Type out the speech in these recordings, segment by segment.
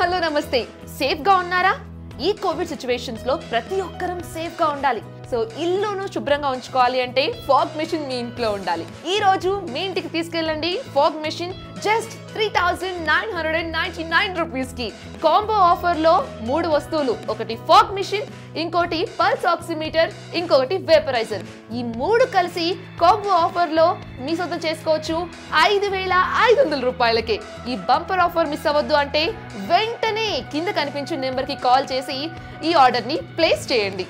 hello నమస్తే సేఫ్గా ఉన్నారా ఈ కోవిడ్ లో ప్రతి ఒక్కరం సేఫ్గా ఉండాలి సో ఇల్లును శుభ్రంగా ఉంచుకోవాలి అంటే ఫాగ్ మెషిన్ మీ ఇంట్లో ఉండాలి ఈ రోజు మీ ఇంటికి తీసుకెళ్ళండి fog machine just three thousand nine hundred and ninety nine రూపీస్కి కాంబో ఆఫర్లో మూడు వస్తువులు ఒకటి ఫాగ్ మిషన్ ఇంకోటి పల్స్ ఆక్సిమీటర్ ఇంకొకటి వేపరైజర్ ఈ మూడు కలిసి కాంబో ఆఫర్లో మీ సొంతం చేసుకోవచ్చు ఐదు వేల ఐదు వందల రూపాయలకే ఈ బంపర్ ఆఫర్ మిస్ అవ్వద్దు అంటే వెంటనే కింద కనిపించిన నెంబర్కి కాల్ చేసి ఈ ఆర్డర్ని ప్లేస్ చేయండి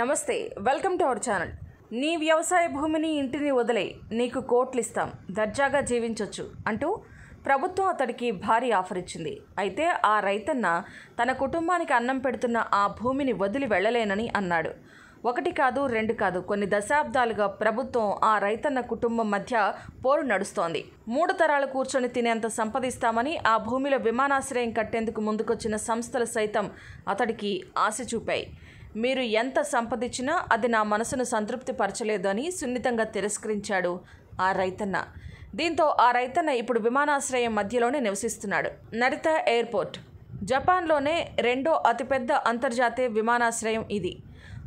నమస్తే వెల్కమ్ టు అవర్ ఛానల్ నీ వ్యవసాయ భూమిని ఇంటిని వదిలే నీకు ఇస్తాం దర్జాగా జీవించవచ్చు అంటూ ప్రభుత్వం అతడికి భారీ ఆఫర్ ఇచ్చింది అయితే ఆ రైతన్న తన కుటుంబానికి అన్నం పెడుతున్న ఆ భూమిని వదిలి వెళ్ళలేనని అన్నాడు ఒకటి కాదు రెండు కాదు కొన్ని దశాబ్దాలుగా ప్రభుత్వం ఆ రైతన్న కుటుంబం మధ్య పోరు నడుస్తోంది మూడు తరాలు కూర్చొని తినేంత సంపదిస్తామని ఆ భూమిలో విమానాశ్రయం కట్టేందుకు ముందుకొచ్చిన సంస్థలు సైతం అతడికి ఆశ చూపాయి మీరు ఎంత సంపదించినా అది నా మనసును సంతృప్తిపరచలేదు అని సున్నితంగా తిరస్కరించాడు ఆ రైతన్న దీంతో ఆ రైతన్న ఇప్పుడు విమానాశ్రయం మధ్యలోనే నివసిస్తున్నాడు నరిత ఎయిర్పోర్ట్ జపాన్లోనే రెండో అతిపెద్ద అంతర్జాతీయ విమానాశ్రయం ఇది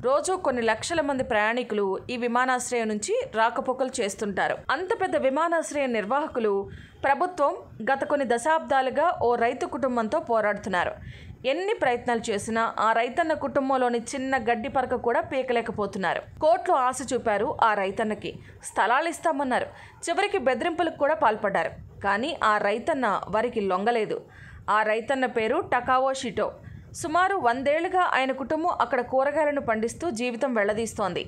రోజు కొన్ని లక్షల మంది ప్రయాణికులు ఈ విమానాశ్రయం నుంచి రాకపోకలు చేస్తుంటారు అంత పెద్ద విమానాశ్రయ నిర్వాహకులు ప్రభుత్వం గత కొన్ని దశాబ్దాలుగా ఓ రైతు కుటుంబంతో పోరాడుతున్నారు ఎన్ని ప్రయత్నాలు చేసినా ఆ రైతన్న కుటుంబంలోని చిన్న గడ్డి పరక కూడా పీకలేకపోతున్నారు కోర్టులో ఆశ చూపారు ఆ రైతన్నకి స్థలాలు ఇస్తామన్నారు చివరికి బెదిరింపులకు కూడా పాల్పడ్డారు కానీ ఆ రైతన్న వారికి లొంగలేదు ఆ రైతన్న పేరు టకావో షిటో సుమారు వందేళ్లుగా ఆయన కుటుంబం అక్కడ కూరగాయలను పండిస్తూ జీవితం వెళ్లదీస్తోంది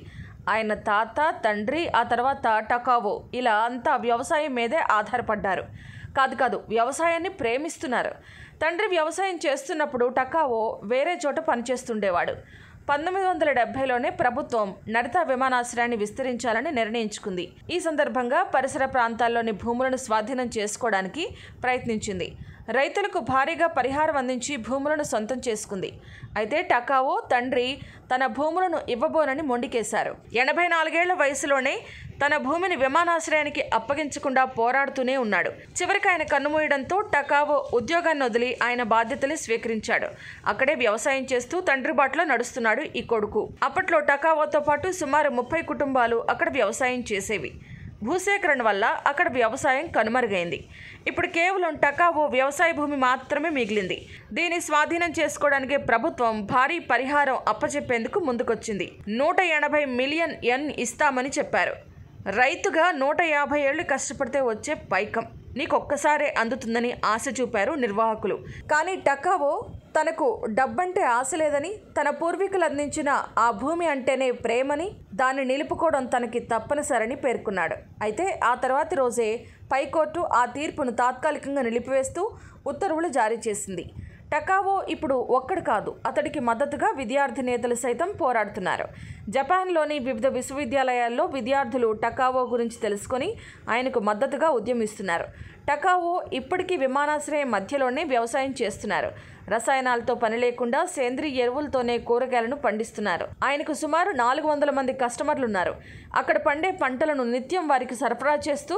ఆయన తాత తండ్రి ఆ తర్వాత టకావో ఇలా అంతా వ్యవసాయం మీదే ఆధారపడ్డారు కాదు కాదు వ్యవసాయాన్ని ప్రేమిస్తున్నారు తండ్రి వ్యవసాయం చేస్తున్నప్పుడు టకావో వేరే చోట పనిచేస్తుండేవాడు పంతొమ్మిది వందల డెబ్బైలోనే ప్రభుత్వం నడిత విమానాశ్రయాన్ని విస్తరించాలని నిర్ణయించుకుంది ఈ సందర్భంగా పరిసర ప్రాంతాల్లోని భూములను స్వాధీనం చేసుకోవడానికి ప్రయత్నించింది రైతులకు భారీగా పరిహారం అందించి భూములను సొంతం చేసుకుంది అయితే టకావో తండ్రి తన భూములను ఇవ్వబోనని మొండికేశారు ఎనభై నాలుగేళ్ల వయసులోనే తన భూమిని విమానాశ్రయానికి అప్పగించకుండా పోరాడుతూనే ఉన్నాడు చివరికి ఆయన కన్నుమూయడంతో టకావో ఉద్యోగాన్ని వదిలి ఆయన బాధ్యతలు స్వీకరించాడు అక్కడే వ్యవసాయం చేస్తూ తండ్రి బాటలో నడుస్తున్నాడు ఈ కొడుకు అప్పట్లో టకావోతో పాటు సుమారు ముప్పై కుటుంబాలు అక్కడ వ్యవసాయం చేసేవి భూసేకరణ వల్ల అక్కడ వ్యవసాయం కనుమరుగైంది ఇప్పుడు కేవలం టకా ఓ వ్యవసాయ భూమి మాత్రమే మిగిలింది దీని స్వాధీనం చేసుకోవడానికి ప్రభుత్వం భారీ పరిహారం అప్పచెప్పేందుకు ముందుకొచ్చింది నూట ఎనభై మిలియన్ ఎన్ ఇస్తామని చెప్పారు రైతుగా నూట యాభై ఏళ్ళు కష్టపడితే వచ్చే పైకం నీకొక్కసారే అందుతుందని ఆశ చూపారు నిర్వాహకులు కానీ టకావో తనకు డబ్బంటే ఆశ లేదని తన పూర్వీకులు అందించిన ఆ భూమి అంటేనే ప్రేమని దాన్ని నిలుపుకోవడం తనకి తప్పనిసరని పేర్కొన్నాడు అయితే ఆ తర్వాతి రోజే పైకోర్టు ఆ తీర్పును తాత్కాలికంగా నిలిపివేస్తూ ఉత్తర్వులు జారీ చేసింది టకావో ఇప్పుడు ఒక్కడు కాదు అతడికి మద్దతుగా విద్యార్థి నేతలు సైతం పోరాడుతున్నారు జపాన్లోని వివిధ విశ్వవిద్యాలయాల్లో విద్యార్థులు టకావో గురించి తెలుసుకొని ఆయనకు మద్దతుగా ఉద్యమిస్తున్నారు టకావో ఇప్పటికీ విమానాశ్రయం మధ్యలోనే వ్యవసాయం చేస్తున్నారు రసాయనాలతో పని లేకుండా సేంద్రియ ఎరువులతోనే కూరగాయలను పండిస్తున్నారు ఆయనకు సుమారు నాలుగు వందల మంది ఉన్నారు అక్కడ పండే పంటలను నిత్యం వారికి సరఫరా చేస్తూ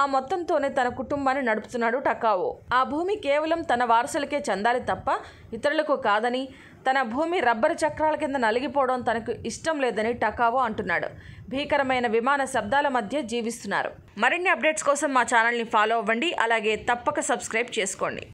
ఆ మొత్తంతోనే తన కుటుంబాన్ని నడుపుతున్నాడు టకావో ఆ భూమి కేవలం తన వారసులకే చెందాలి తప్ప ఇతరులకు కాదని తన భూమి రబ్బరు చక్రాల కింద నలిగిపోవడం తనకు ఇష్టం లేదని టకావో అంటున్నాడు భీకరమైన విమాన శబ్దాల మధ్య జీవిస్తున్నారు మరిన్ని అప్డేట్స్ కోసం మా ఛానల్ని ఫాలో అవ్వండి అలాగే తప్పక సబ్స్క్రైబ్ చేసుకోండి